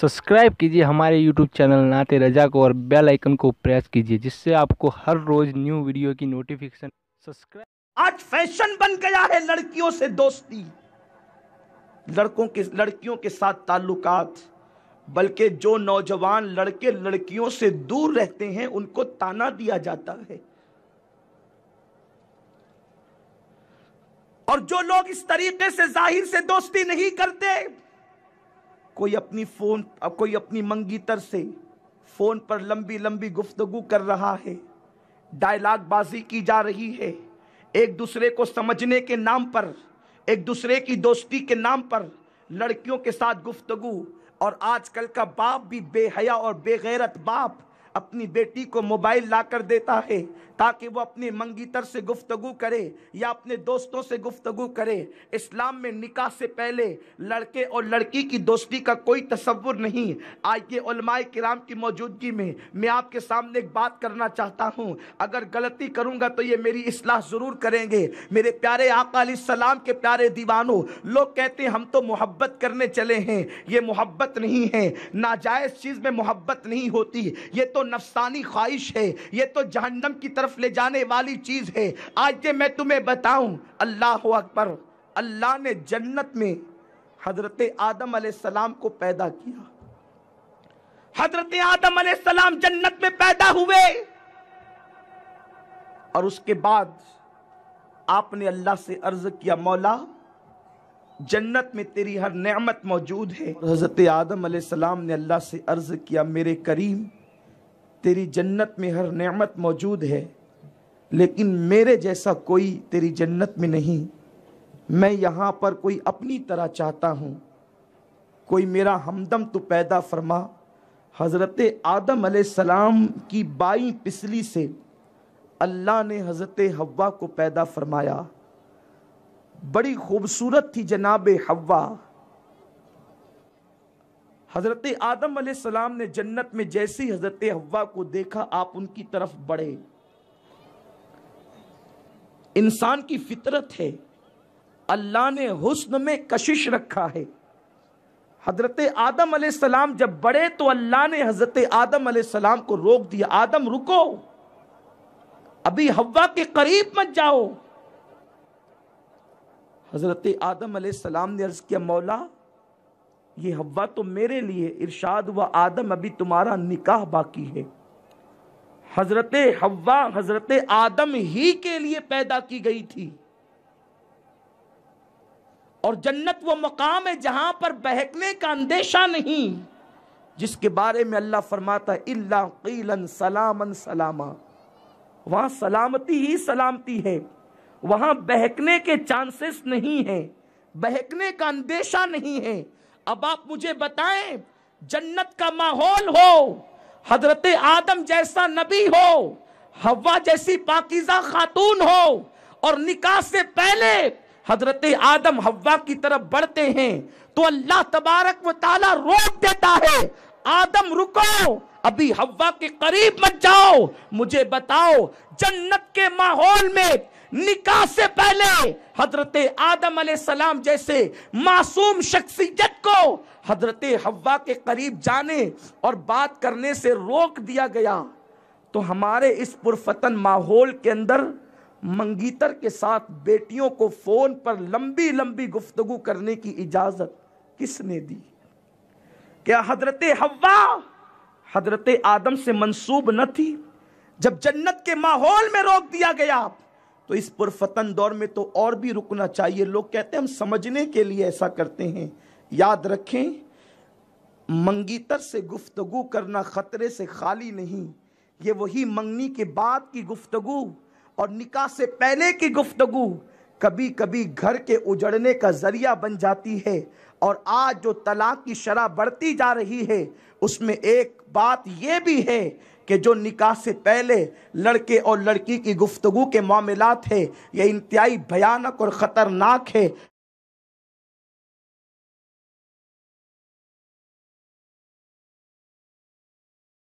subscribe कीजिए हमारे YouTube channel नाते रजा को और बेल आइकन को प्रेस कीजिए जिससे आपको हर रोज़ न्यू वीडियो की नोटिफिकेशन सब्सक्राइब आज फैशन बन गया है लड़कियों से दोस्ती लड़कों के लड़कियों के साथ ताल्लुकात बल्कि जो नौजवान लड़के लड़कियों से दूर रहते हैं उनको ताना दिया जाता है और जो लोग इस तरीके से जाहिर से दोस्ती नहीं करते कोई अपनी फ़ोन कोई अपनी मंगीतर से फ़ोन पर लंबी लंबी गुफ्तगु कर रहा है डायलाग बाजी की जा रही है एक दूसरे को समझने के नाम पर एक दूसरे की दोस्ती के नाम पर लड़कियों के साथ गुफ्तगु और आजकल का बाप भी बेहया और बेगैरत बाप अपनी बेटी को मोबाइल ला कर देता है ताकि वो अपने मंगीतर से गुफ्तगु करे या अपने दोस्तों से गुफ्तगु करे इस्लाम में निकाह से पहले लड़के और लड़की की दोस्ती का कोई तस्वुर नहीं आइए उलमाए कराम की मौजूदगी में मैं आपके सामने एक बात करना चाहता हूँ अगर गलती करूँगा तो ये मेरी असलाह ज़रूर करेंगे मेरे प्यारे आका सलाम के प्यारे दीवानों लोग कहते हैं हम तो मोहब्बत करने चले हैं ये मोहब्बत नहीं है नाजायज़ चीज़ में मोहब्बत नहीं होती ये तो नफसानी ख्वाहिश है ये तो जहन्नम की तरफ तरफ ले जाने वाली चीज़ है आज ये मैं तुम्हें बताऊं अल्लाह अकबर अल्लाह ने जन्नत में हजरत आदम सलाम को पैदा किया हजरत आदम सलाम जन्नत में पैदा हुए और उसके बाद आपने अल्लाह से अर्ज किया मौला जन्नत में तेरी हर नेमत मौजूद है हजरत आदम सलाम ने अल्लाह से अर्ज किया मेरे करीम तेरी जन्नत में हर नेमत मौजूद है लेकिन मेरे जैसा कोई तेरी जन्नत में नहीं मैं यहाँ पर कोई अपनी तरह चाहता हूँ कोई मेरा हमदम तो पैदा फरमा हज़रत आदम सलाम की बाई पिसली से अल्लाह ने हज़रत हवा को पैदा फरमाया बड़ी खूबसूरत थी जनाब हवा हज़रत आदम सलाम ने जन्नत में जैसी हज़रत हवा को देखा आप उनकी तरफ बढ़े इंसान की फितरत है अल्लाह ने हुस्न में कशिश रखा है हजरत आदम सलाम जब बड़े तो अल्लाह ने हजरत आदम सलाम को रोक दिया आदम रुको अभी हवा के करीब मत जाओ हजरत आदम सलाम ने अर्ज किया मौला ये हवा तो मेरे लिए इरशाद व आदम अभी तुम्हारा निकाह बाकी है हजरत हवा हजरत आदम ही के लिए पैदा की गई थी और जन्नत वो मकाम है जहां पर बहकने का अंदेशा नहीं जिसके बारे में अल्लाह फरमाता इल्ला सलामन सलामा वहां सलामती ही सलामती है वहां बहकने के चांसेस नहीं है बहकने का अंदेशा नहीं है अब आप मुझे बताएं जन्नत का माहौल हो हजरत आदम जैसा नबी हो हवा जैसी पाकिजा खातून हो और निकाह से पहले हजरत आदम हवा की तरफ बढ़ते हैं तो अल्लाह तबारक व रोक देता है आदम रुको अभी हवा के करीब मत जाओ मुझे बताओ जन्नत के माहौल में निकाह से पहले हजरत आदम सलाम जैसे मासूम शख्सियत को हजरत हवा के करीब जाने और बात करने से रोक दिया गया तो हमारे इस पुरफतन माहौल के अंदर मंगीतर के साथ बेटियों को फोन पर लंबी लंबी गुफ्तगु करने की इजाजत किसने दी क्या हजरत हवा हजरत आदम से मंसूब न थी जब जन्नत के माहौल में रोक दिया गया तो इस पुरफतन दौर में तो और भी रुकना चाहिए लोग कहते हैं हम समझने के लिए ऐसा करते हैं याद रखें मंगीतर से गुफ्तगु करना ख़तरे से खाली नहीं ये वही मंगनी के बाद की गुफ्तगु और निकाह से पहले की गुफ्तगु कभी कभी घर के उजड़ने का जरिया बन जाती है और आज जो तलाक की शरह बढ़ती जा रही है उसमें एक बात यह भी है कि जो निकाह से पहले लड़के और लड़की की गुफ्तगु के मामलात है यह इंतहाई भयानक और ख़तरनाक है